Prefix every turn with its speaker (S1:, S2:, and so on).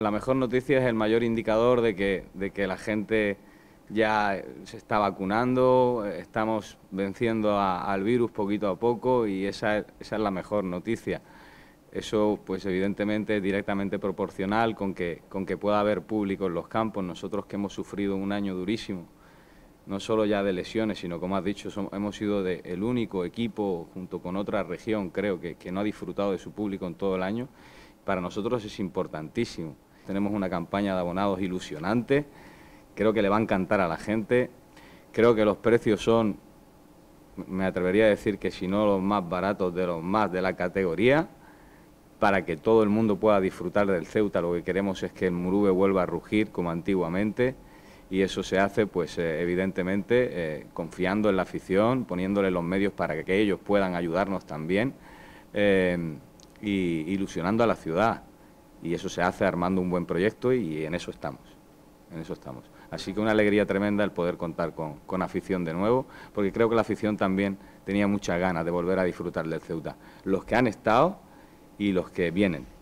S1: La mejor noticia es el mayor indicador de que, la gente ya se está vacunando, estamos venciendo al virus poquito a poco y esa, es la mejor noticia. Eso, pues evidentemente, es directamente proporcional con que, pueda haber público en los campos. Nosotros que hemos sufrido un año durísimo, no solo ya de lesiones, sino, como has dicho, hemos sido el único equipo, junto con otra región, creo, que, que no ha disfrutado de su público en todo el año. Para nosotros es importantísimo. Tenemos una campaña de abonados ilusionante. Creo que le va a encantar a la gente. Creo que los precios son, me atrevería a decir que si no los más baratos de los más de la categoría, para que todo el mundo pueda disfrutar del Ceuta. Lo que queremos es que el Murube vuelva a rugir como antiguamente y eso se hace, pues eh, evidentemente, eh, confiando en la afición, poniéndole los medios para que ellos puedan ayudarnos también eh, y ilusionando a la ciudad y eso se hace armando un buen proyecto y en eso estamos. En eso estamos. Así que una alegría tremenda el poder contar con, con afición de nuevo, porque creo que la afición también tenía muchas ganas de volver a disfrutar del Ceuta. Los que han estado y los que vienen.